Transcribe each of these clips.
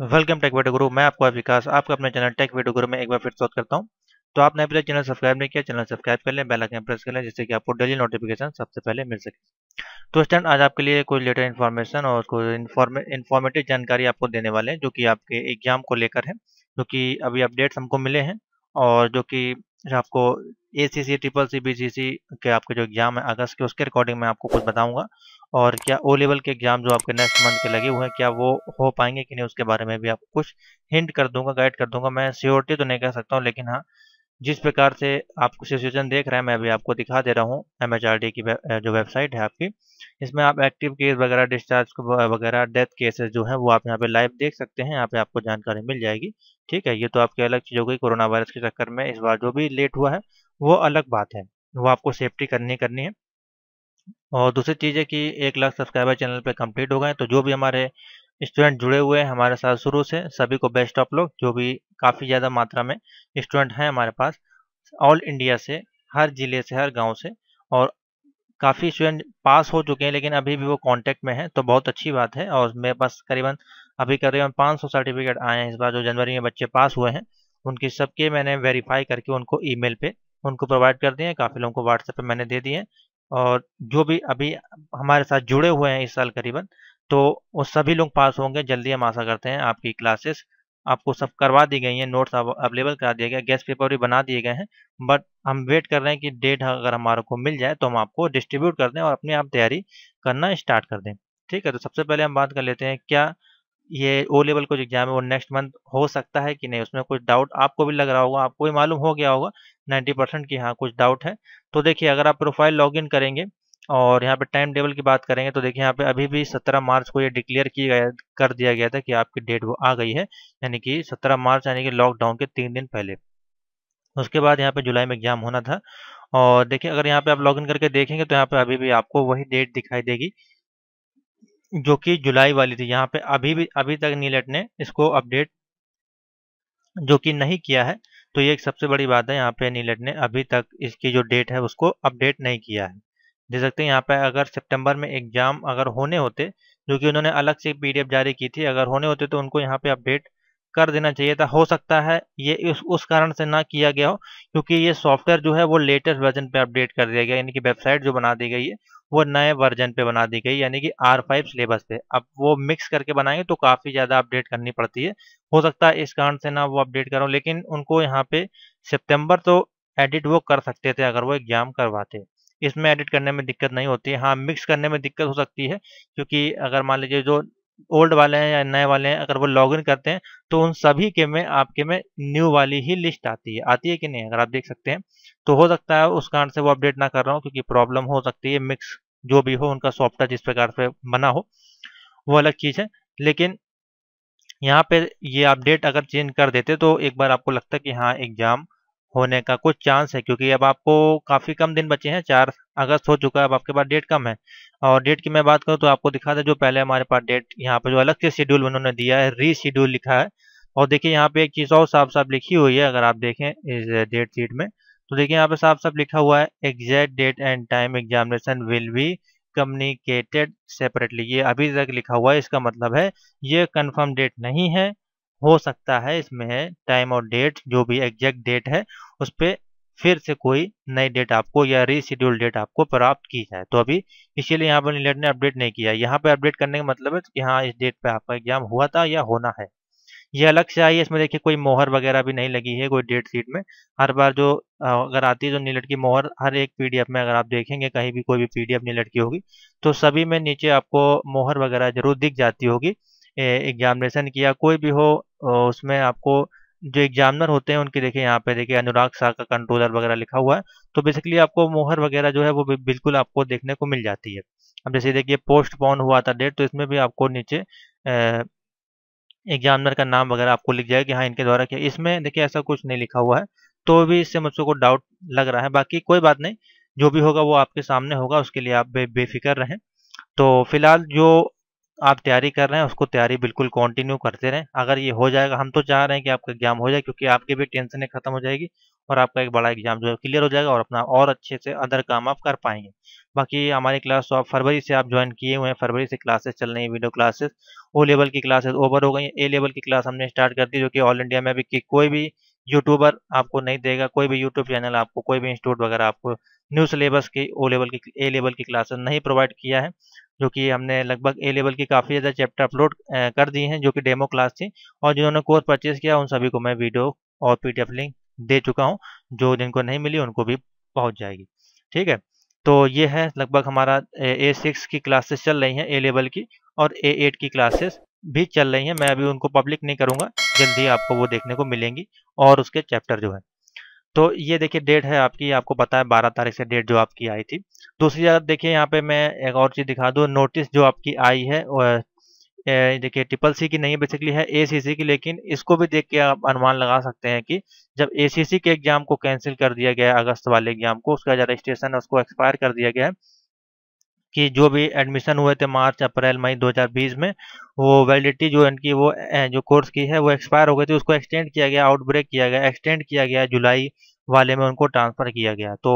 welcome take video गुरु मैं आपको विकास आपका अपने चैनल टेक वीडियो गुरु में एक बार फिर स्वागत करता हूं तो आपने अभी तक चैनल सब्सक्राइब नहीं किया चैनल सब्सक्राइब कर लें बेल आइकन प्रेस कर लें जिससे कि आपको डेली नोटिफिकेशन सबसे पहले मिल सके तो स्टैंड आज आपके लिए कोई लेटर इन्फॉर्मेशन और कोई इन्फॉर्मेटिव जानकारी आपको देने वाले हैं जो कि आपके एग्जाम को लेकर है जो कि अभी अपडेट्स हमको मिले हैं और जो कि आपको ए सी C triple C B C सी के आपके जो एग्ज़ाम है अगस्त के उसके रिकॉर्डिंग में आपको कुछ बताऊंगा और क्या ओ लेवल के एग्ज़ाम जो आपके नेक्स्ट मंथ के लगे हुए हैं क्या वो हो पाएंगे कि नहीं उसके बारे में भी आपको कुछ हिंट कर दूंगा गाइड कर दूंगा मैं सियोरिटी तो नहीं कह सकता हूँ लेकिन हाँ जिस प्रकार से आपको सिचुएशन देख रहे हैं मैं अभी आपको दिखा दे रहा हूँ एम की जो वेबसाइट है आपकी इसमें आप एक्टिव केस वगैरह डिस्चार्ज वगैरह डेथ केसेस जो है वो आप यहाँ पे लाइव देख सकते हैं यहाँ पे आपको जानकारी मिल जाएगी ठीक है ये तो आपकी अलग चीज़ हो गई कोरोना वायरस के चक्कर में इस बार जो भी लेट हुआ है वो अलग बात है वो आपको सेफ्टी करनी करनी है और दूसरी चीज़ है कि एक लाख सब्सक्राइबर चैनल पे कंप्लीट हो गए तो जो भी हमारे स्टूडेंट जुड़े हुए हैं हमारे साथ शुरू से सभी को बेस्ट ऑफ लोग जो भी काफ़ी ज़्यादा मात्रा में स्टूडेंट हैं हमारे पास ऑल इंडिया से हर ज़िले से हर गाँव से और काफ़ी स्टूडेंट पास हो चुके हैं लेकिन अभी भी वो कॉन्टैक्ट में है तो बहुत अच्छी बात है और मेरे पास करीबन अभी करीबन पाँच सर्टिफिकेट आए हैं इस बार जो जनवरी में बच्चे पास हुए हैं उनकी सबके मैंने वेरीफाई करके उनको ई पे उनको प्रोवाइड कर दिए हैं काफ़ी लोगों को व्हाट्सएप पे मैंने दे दिए हैं और जो भी अभी हमारे साथ जुड़े हुए हैं इस साल करीबन तो वो सभी लोग पास होंगे जल्दी हम आशा करते हैं आपकी क्लासेस आपको सब करवा दी गई हैं नोट्स अवेलेबल करा दिए गए गेस्ट पेपर भी बना दिए गए हैं बट हम वेट कर रहे हैं कि डेट अगर हमारे को मिल जाए तो हम आपको डिस्ट्रीब्यूट कर दें और अपने आप तैयारी करना स्टार्ट कर दें ठीक है तो सबसे पहले हम बात कर लेते हैं क्या ये ओ लेवल का जो एग्जाम है वो नेक्स्ट मंथ हो सकता है कि नहीं उसमें कुछ डाउट आपको भी लग रहा होगा आपको भी मालूम हो गया होगा 90 परसेंट की हाँ कुछ डाउट है तो देखिए अगर आप प्रोफाइल लॉगिन करेंगे और यहाँ पे टाइम टेबल की बात करेंगे तो देखिए यहाँ पे अभी भी 17 मार्च को ये डिक्लेयर किया गया कर दिया गया था कि आपकी डेट वो आ गई है यानी कि सत्रह मार्च यानी कि लॉकडाउन के तीन दिन पहले उसके बाद यहाँ पे जुलाई में एग्जाम होना था और देखिए अगर यहाँ पे आप लॉगिन करके देखेंगे तो यहाँ पे अभी भी आपको वही डेट दिखाई देगी जो कि जुलाई वाली थी यहाँ पे अभी भी अभी तक नीलेट ने इसको अपडेट जो कि नहीं किया है तो ये एक सबसे बड़ी बात है यहाँ पे नीलेट ने अभी तक इसकी जो डेट है उसको अपडेट नहीं किया है देख सकते हैं यहाँ पे अगर सितंबर में एग्जाम अगर होने होते जो कि उन्होंने अलग से पीडीएफ जारी की थी अगर होने होते तो उनको यहाँ पे अपडेट कर देना चाहिए था हो सकता है ये उस उस कारण से ना किया गया हो क्योंकि ये सॉफ्टवेयर जो है वो लेटेस्ट वर्जन पे अपडेट कर दिया गया यानी कि वेबसाइट जो बना दी गई है वो नए वर्जन पे बना दी गई यानी कि आर फाइव सिलेबस पे अब वो मिक्स करके बनाएंगे तो काफ़ी ज़्यादा अपडेट करनी पड़ती है हो सकता है इस कारण से ना वो अपडेट करो लेकिन उनको यहाँ पे सितंबर तो एडिट वो कर सकते थे अगर वो एग्जाम करवाते इसमें एडिट करने में दिक्कत नहीं होती है हाँ मिक्स करने में दिक्कत हो सकती है क्योंकि अगर मान लीजिए जो ओल्ड वाले हैं या नए वाले हैं अगर वो लॉगिन करते हैं तो उन सभी के में आपके में न्यू वाली ही लिस्ट आती है आती है कि नहीं अगर आप देख सकते हैं तो हो सकता है उस कारण से वो अपडेट ना कर रहा हूँ क्योंकि प्रॉब्लम हो सकती है मिक्स जो भी हो उनका सॉफ्टवेयर जिस प्रकार से बना हो वो अलग चीज़ है लेकिन यहाँ पे ये अपडेट अगर चेंज कर देते तो एक बार आपको लगता कि हाँ एग्जाम होने का कुछ चांस है क्योंकि अब आपको काफ़ी कम दिन बचे हैं चार अगस्त हो चुका है अब आपके पास डेट कम है और डेट की मैं बात करूं तो आपको दिखा दें जो पहले हमारे पास डेट यहाँ पर जो अलग से शेड्यूल उन्होंने दिया है री शेड्यूल लिखा है और देखिए यहाँ पे एक चीज़ और साफ साफ लिखी हुई है अगर आप देखें इस डेट शीट में तो देखिए यहाँ पे साफ साफ लिखा हुआ है exact date and time examination will be communicated separately ये अभी तक लिखा हुआ है इसका मतलब है ये कंफर्म डेट नहीं है हो सकता है इसमें है टाइम और डेट जो भी एग्जैक्ट डेट है उस पर फिर से कोई नई डेट आपको या रीशेड्यूल डेट आपको प्राप्त की जाए तो अभी इसीलिए यहाँ पर नीलेट ने अपडेट नहीं किया यहाँ पे अपडेट करने का मतलब है कि हाँ इस डेट पर आपका एग्जाम हुआ था या होना है ये अलग से आई है इसमें देखिए कोई मोहर वगैरह भी नहीं लगी है कोई डेट शीट में हर बार जो अगर आती है जो तो नीलट की मोहर हर एक पीडीएफ में अगर आप देखेंगे कहीं भी कोई भी पीडीएफ नीलट की होगी तो सभी में नीचे आपको मोहर वगैरह जरूर दिख जाती होगी एग्जामिनेशन किया कोई भी हो उसमें आपको जो एग्जामिनर होते हैं उनके देखिए यहाँ पे देखिए अनुराग शाह का कंट्रोलर वगैरह लिखा हुआ है तो बेसिकली आपको मोहर वगैरह जो है वो बिल्कुल आपको देखने को मिल जाती है अब जैसे देखिए पॉन हुआ था डेट तो इसमें भी आपको नीचे एग्जामिनर का नाम वगैरह आपको लिख जाएगा कि हाँ इनके द्वारा किया इसमें देखिए ऐसा कुछ नहीं लिखा हुआ है तो भी इससे मुझसे को डाउट लग रहा है बाकी कोई बात नहीं जो भी होगा वो आपके सामने होगा उसके लिए आप बे बेफिक्र रहें तो फिलहाल जो आप तैयारी कर रहे हैं उसको तैयारी बिल्कुल कंटिन्यू करते रहें अगर ये हो जाएगा हम तो चाह रहे हैं कि आपका एग्जाम हो जाए क्योंकि आपकी भी टेंशन खत्म हो जाएगी और आपका एक बड़ा एग्जाम जो है क्लियर हो जाएगा और अपना और अच्छे से अदर काम आप कर पाएंगे बाकी हमारी क्लास तो आप फरवरी से आप ज्वाइन किए हुए हैं फरवरी से क्लासेस चल रही है वीडियो क्लासेस ओ लेवल की क्लासेस ओवर हो गई हैं ए लेवल की क्लास हमने स्टार्ट कर दी जो कि ऑल इंडिया में अभी की कोई भी यूट्यूबर आपको नहीं देगा कोई भी यूट्यूब चैनल आपको कोई भी इंस्टीट्यूट वगैरह आपको न्यू सिलेबस की ओ लेवल की ए लेवल की क्लासेस नहीं प्रोवाइड किया है जो कि हमने लगभग ए लेवल के काफ़ी ज़्यादा चैप्टर अपलोड कर दिए हैं जो कि डेमो क्लास थी और जिन्होंने कोर्स परचेज किया उन सभी को मैं वीडियो और पी लिंक दे चुका हूँ जो जिनको नहीं मिली उनको भी पहुँच जाएगी ठीक है तो ये है लगभग हमारा ए सिक्स की क्लासेस चल रही हैं ए लेवल की और ए एट की क्लासेस भी चल रही हैं मैं अभी उनको पब्लिक नहीं करूँगा जल्दी आपको वो देखने को मिलेंगी और उसके चैप्टर जो है तो ये देखिए डेट है आपकी आपको पता है बारह तारीख से डेट जो आपकी आई थी दूसरी जगह देखिए यहाँ पे मैं एक और चीज़ दिखा दूँ नोटिस जो आपकी आई है देखिए ट्रिपल सी की नहीं बेसिकली है सी की लेकिन इसको भी देख के आप अनुमान लगा सकते हैं कि जब एसीसी के एग्जाम को कैंसिल कर दिया गया है अगस्त वाले एग्जाम को उसका जो रजिस्ट्रेशन है उसको एक्सपायर कर दिया गया है कि जो भी एडमिशन हुए थे मार्च अप्रैल मई 2020 में वो वैलिडिटी जो इनकी वो जो कोर्स की है वो एक्सपायर हो गई थी उसको एक्सटेंड किया गया आउटब्रेक किया गया एक्सटेंड किया गया जुलाई वाले में उनको ट्रांसफर किया गया तो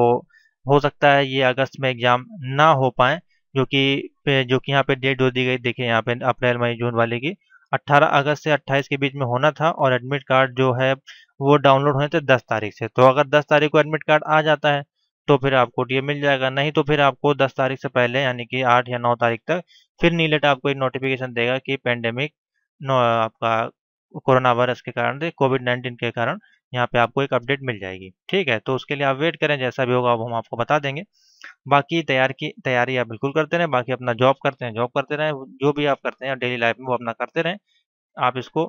हो सकता है ये अगस्त में एग्ज़ाम ना हो पाए जो कि जो कि यहाँ पे डेट जो दी गई देखिए यहाँ पे अप्रैल मई जून वाले की 18 अगस्त से 28 के बीच में होना था और एडमिट कार्ड जो है वो डाउनलोड होने थे 10 तारीख से तो अगर 10 तारीख को एडमिट कार्ड आ जाता है तो फिर आपको डी मिल जाएगा नहीं तो फिर आपको 10 तारीख से पहले यानी कि 8 या 9 तारीख तक फिर नीलेट आपको एक नोटिफिकेशन देगा कि पेंडेमिक आपका कोरोना वायरस के कारण कोविड नाइन्टीन के कारण यहाँ पे आपको एक अपडेट मिल जाएगी ठीक है तो उसके लिए आप वेट करें जैसा भी होगा अब हम आपको बता देंगे बाकी तैयार की तैयारी आप बिल्कुल करते रहें बाकी अपना जॉब करते हैं जॉब करते रहें जो भी आप करते हैं डेली लाइफ में वो अपना करते रहें आप इसको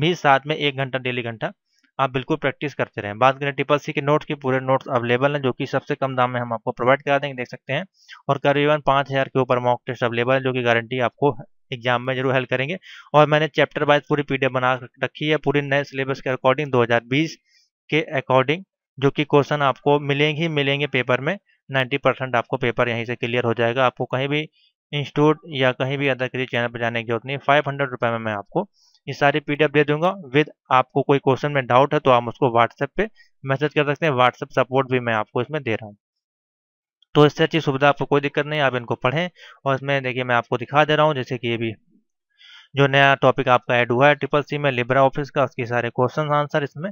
भी साथ में एक घंटा डेली घंटा आप बिल्कुल प्रैक्टिस करते रहें बात करें ट्रिपल सी के नोट्स के पूरे नोट्स अवेलेबल हैं जो कि सबसे कम दाम में हम आपको प्रोवाइड करा देंगे देख सकते हैं और करीबन पाँच हज़ार के ऊपर मॉक टेस्ट अवेलेबल है जो कि गारंटी आपको एग्जाम में जरूर हेल्प करेंगे और मैंने चैप्टर वाइज पूरी पीडीएफ बना रखी है पूरी नए सिलेबस के अकॉर्डिंग 2020 के अकॉर्डिंग जो कि क्वेश्चन आपको मिलेंगे ही मिलेंगे पेपर में 90 परसेंट आपको पेपर यहीं से क्लियर हो जाएगा आपको कहीं भी इंस्टीट्यूट या कहीं भी अदर किसी चैनल पर जाने की जरूरत नहीं फाइव हंड्रेड रुपये में मैं आपको ये सारी एफ दे दूंगा विद आपको कोई क्वेश्चन में डाउट है तो आप उसको व्हाट्सएप पे मैसेज कर सकते हैं व्हाट्सएप सपोर्ट भी मैं आपको इसमें दे रहा हूँ तो इससे अच्छी सुविधा आपको कोई दिक्कत नहीं आप इनको पढ़ें और इसमें देखिए मैं आपको दिखा दे रहा हूँ जैसे कि ये भी जो नया टॉपिक आपका ऐड हुआ है ट्रिपल सी में लिब्रा ऑफिस का उसके सारे क्वेश्चन आंसर इसमें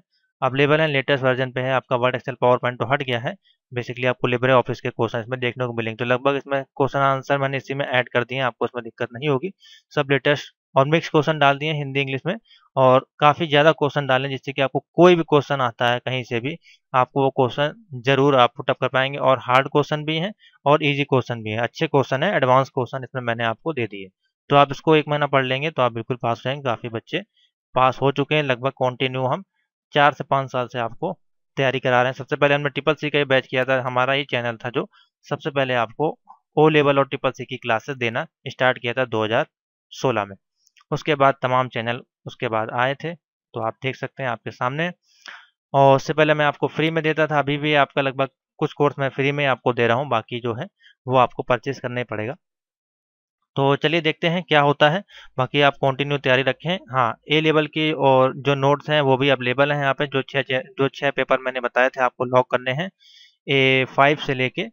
अवेलेबल है लेटेस्ट वर्जन पे है आपका वर्ड एक्सेल पावर पॉइंट तो हट गया है बेसिकली आपको लिब्रे ऑफिस के क्वेश्चन इसमें देखने को मिलेंगे तो लगभग इसमें क्वेश्चन आंसर मैंने इसी में ऐड कर दिए आपको इसमें दिक्कत नहीं होगी सब लेटेस्ट और मिक्स क्वेश्चन डाल दिए हिंदी इंग्लिश में और काफ़ी ज़्यादा क्वेश्चन डालें जिससे कि आपको कोई भी क्वेश्चन आता है कहीं से भी आपको वो क्वेश्चन जरूर आप पुटअप कर पाएंगे और हार्ड क्वेश्चन भी हैं और ईजी क्वेश्चन भी हैं अच्छे क्वेश्चन है एडवांस क्वेश्चन इसमें मैंने आपको दे दिए तो आप इसको एक महीना पढ़ लेंगे तो आप बिल्कुल पास हो जाएंगे काफ़ी बच्चे पास हो चुके हैं लगभग कॉन्टिन्यू हम चार से पांच साल से आपको तैयारी करा रहे हैं सबसे पहले हमने ट्रिपल सी का ही बैच किया था हमारा ही चैनल था जो सबसे पहले आपको ओ लेवल और ट्रिपल सी की क्लासेस देना स्टार्ट किया था 2016 में उसके बाद तमाम चैनल उसके बाद आए थे तो आप देख सकते हैं आपके सामने और उससे पहले मैं आपको फ्री में देता था अभी भी आपका लगभग कुछ कोर्स मैं फ्री में आपको दे रहा हूँ बाकी जो है वो आपको परचेज करना ही पड़ेगा तो चलिए देखते हैं क्या होता है बाकी आप कंटिन्यू तैयारी रखें हाँ ए लेवल की और जो नोट्स हैं वो भी अवेलेबल हैं यहाँ पे जो छः जो छः पेपर मैंने बताए थे आपको लॉक करने हैं ए फाइव से लेके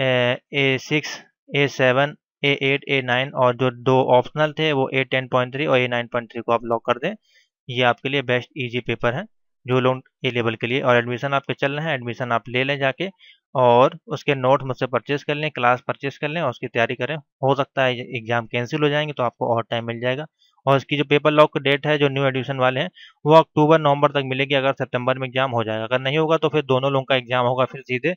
A six A seven A eight A nine और जो दो ऑप्शनल थे वो ए टेन पॉइंट थ्री और ए नाइन पॉइंट थ्री को आप लॉक कर दें ये आपके लिए बेस्ट ईजी पेपर है जो लोग ए लेवल के लिए और एडमिशन आपके चल रहे हैं एडमिशन आप ले लें जाके और उसके नोट मुझसे परचेस कर लें क्लास परचेस कर लें और उसकी तैयारी करें हो सकता है एग्जाम कैंसिल हो जाएंगे तो आपको और टाइम मिल जाएगा और इसकी जो पेपर लॉक की डेट है जो न्यू एडमिशन वाले हैं वो अक्टूबर नवंबर तक मिलेगी अगर सितंबर में एग्जाम हो जाएगा अगर नहीं होगा तो फिर दोनों लोगों का एग्जाम होगा फिर सीधे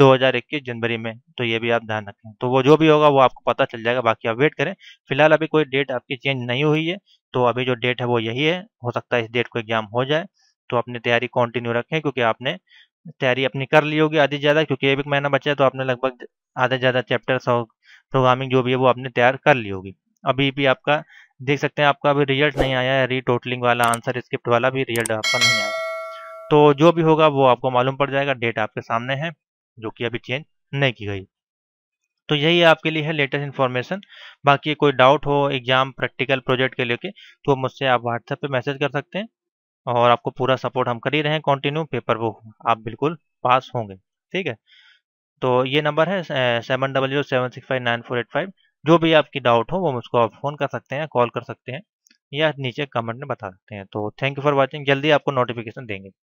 2021 जनवरी में तो ये भी आप ध्यान रखें तो वो जो भी होगा वो आपको पता चल जाएगा बाकी आप वेट करें फिलहाल अभी कोई डेट आपकी चेंज नहीं हुई है तो अभी जो डेट है वो यही है हो सकता है इस डेट को एग्जाम हो जाए तो अपनी तैयारी कंटिन्यू रखें क्योंकि आपने तैयारी अपनी कर ली होगी आधी ज़्यादा क्योंकि एक महीना बचा है तो आपने लगभग आधा ज़्यादा चैप्टर और प्रोग्रामिंग जो भी है वो आपने तैयार कर ली होगी अभी भी आपका देख सकते हैं आपका अभी रिजल्ट नहीं आया है रीटोटलिंग वाला आंसर स्क्रिप्ट वाला भी रिजल्ट आपका नहीं आया तो जो भी होगा वो आपको मालूम पड़ जाएगा डेट आपके सामने है जो कि अभी चेंज नहीं की गई तो यही आपके लिए है लेटेस्ट इन्फॉर्मेशन बाकी कोई डाउट हो एग्जाम प्रैक्टिकल प्रोजेक्ट के लेके तो मुझसे आप व्हाट्सएप पे मैसेज कर सकते हैं और आपको पूरा सपोर्ट हम कर ही रहे हैं कंटिन्यू पेपर बुक आप बिल्कुल पास होंगे ठीक है तो ये नंबर है seven double zero seven six five nine four eight five जो भी आपकी डाउट हो वो मुझको आप फ़ोन कर सकते हैं कॉल कर सकते हैं या नीचे कमेंट में बता सकते हैं तो थैंक यू फॉर वॉचिंग जल्दी आपको नोटिफिकेशन देंगे